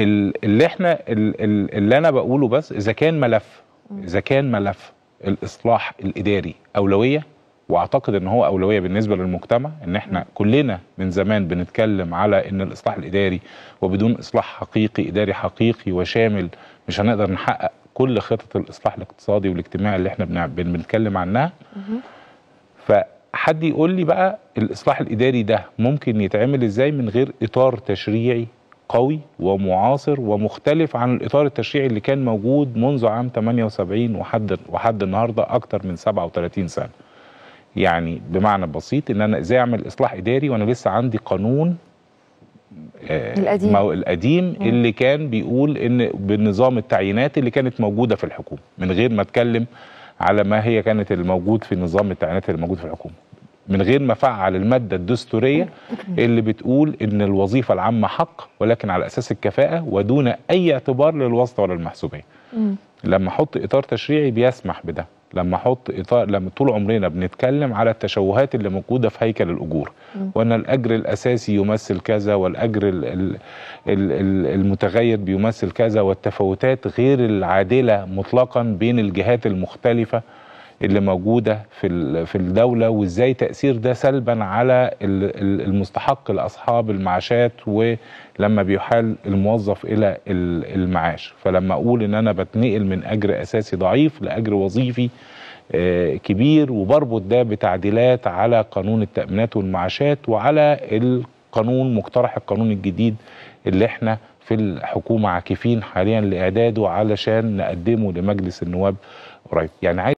اللي احنا اللي انا بقوله بس اذا كان ملف اذا كان ملف الاصلاح الاداري اولويه واعتقد ان هو اولويه بالنسبه للمجتمع ان احنا كلنا من زمان بنتكلم على ان الاصلاح الاداري وبدون اصلاح حقيقي اداري حقيقي وشامل مش هنقدر نحقق كل خطط الاصلاح الاقتصادي والاجتماعي اللي احنا بنتكلم عنها فحد يقول لي بقى الاصلاح الاداري ده ممكن يتعمل ازاي من غير اطار تشريعي قوي ومعاصر ومختلف عن الإطار التشريعي اللي كان موجود منذ عام 78 وحد وحد النهارده أكتر من 37 سنة. يعني بمعنى بسيط إن أنا إزاي أعمل إصلاح إداري وأنا لسه عندي قانون آه، القديم القديم اللي كان بيقول ان بنظام التعيينات اللي كانت موجوده في الحكومه من غير ما اتكلم على ما هي كانت الموجود في نظام التعيينات اللي موجود في الحكومه من غير ما فعل المادة الدستورية اللي بتقول ان الوظيفة العامة حق ولكن على اساس الكفاءة ودون اي اعتبار للواسطة ولا المحسوبية لما احط اطار تشريعي بيسمح بده لما احط اطار لما طول عمرنا بنتكلم على التشوهات اللي موجوده في هيكل الاجور وان الاجر الاساسي يمثل كذا والاجر الـ الـ الـ المتغير بيمثل كذا والتفاوتات غير العادله مطلقا بين الجهات المختلفه اللي موجوده في في الدوله وازاي تاثير ده سلبا على المستحق لاصحاب المعاشات ولما بيحال الموظف الى المعاش فلما اقول ان انا بتنقل من اجر اساسي ضعيف لاجر وظيفي آه، كبير وبربط ده بتعديلات على قانون التامينات والمعاشات وعلى القانون مقترح القانون الجديد اللي احنا في الحكومه عاكفين حاليا لاعداده علشان نقدمه لمجلس النواب قريب يعني